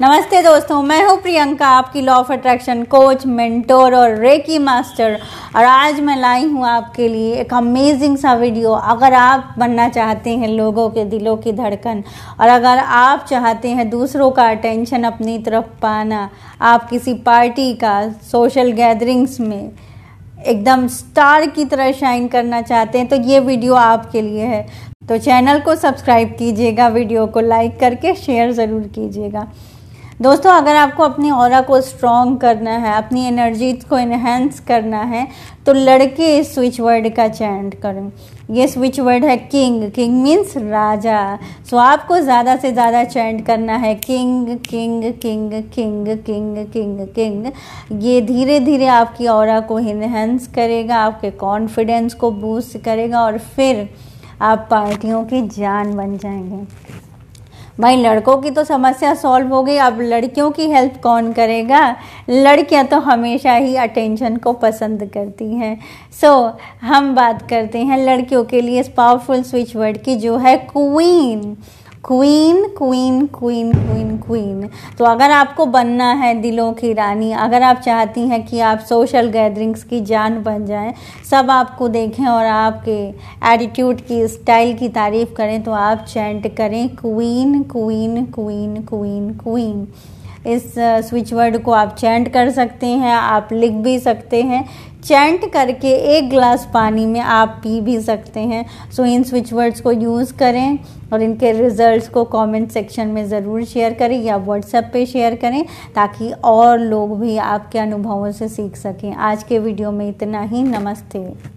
नमस्ते दोस्तों मैं हूं प्रियंका आपकी law of attraction coach mentor और रेकी मास्टर और आज मैं लाई हूं आपके लिए एक अमेजिंग सा वीडियो अगर आप बनना चाहते हैं लोगों के दिलों की धड़कन और अगर आप चाहते हैं दूसरों का अटेंशन अपनी तरफ पाना आप किसी पार्टी का सोशल गैदरिंग्स में एकदम स्टार की तरह शाइन करना चाहते हैं तो ये वीडियो आपके लिए है तो चैनल को सब्सक्राइब कीजिएगा वीडियो को लाइक करके शेयर ज़रूर कीजिएगा दोस्तों अगर आपको अपनी और को स्ट्रॉन्ग करना है अपनी एनर्जी को इन्हेंस करना है तो लड़के इस स्विच वर्ड का चैंट करें ये स्विच वर्ड है किंग किंग मीन्स राजा सो आपको ज़्यादा से ज़्यादा चैंट करना है king king king king king king king ये धीरे धीरे आपकी और को इन्हेंस करेगा आपके कॉन्फिडेंस को बूस्ट करेगा और फिर आप पार्टियों की जान बन जाएंगे भाई लड़कों की तो समस्या सॉल्व हो गई अब लड़कियों की हेल्प कौन करेगा लड़कियां तो हमेशा ही अटेंशन को पसंद करती हैं सो so, हम बात करते हैं लड़कियों के लिए इस पावरफुल स्विच वर्ड की जो है queen queen queen queen queen queen तो अगर आपको बनना है दिलों की रानी अगर आप चाहती हैं कि आप सोशल गैदरिंग्स की जान बन जाएं सब आपको देखें और आपके एटीट्यूड की स्टाइल की तारीफ करें तो आप चैंट करें queen queen queen queen queen इस स्विच वर्ड को आप चैंट कर सकते हैं आप लिख भी सकते हैं चैंट करके एक ग्लास पानी में आप पी भी सकते हैं सो इन स्विच वर्ड्स को यूज़ करें और इनके रिजल्ट्स को कमेंट सेक्शन में ज़रूर शेयर करें या व्हाट्सएप पे शेयर करें ताकि और लोग भी आपके अनुभवों से सीख सकें आज के वीडियो में इतना ही नमस्ते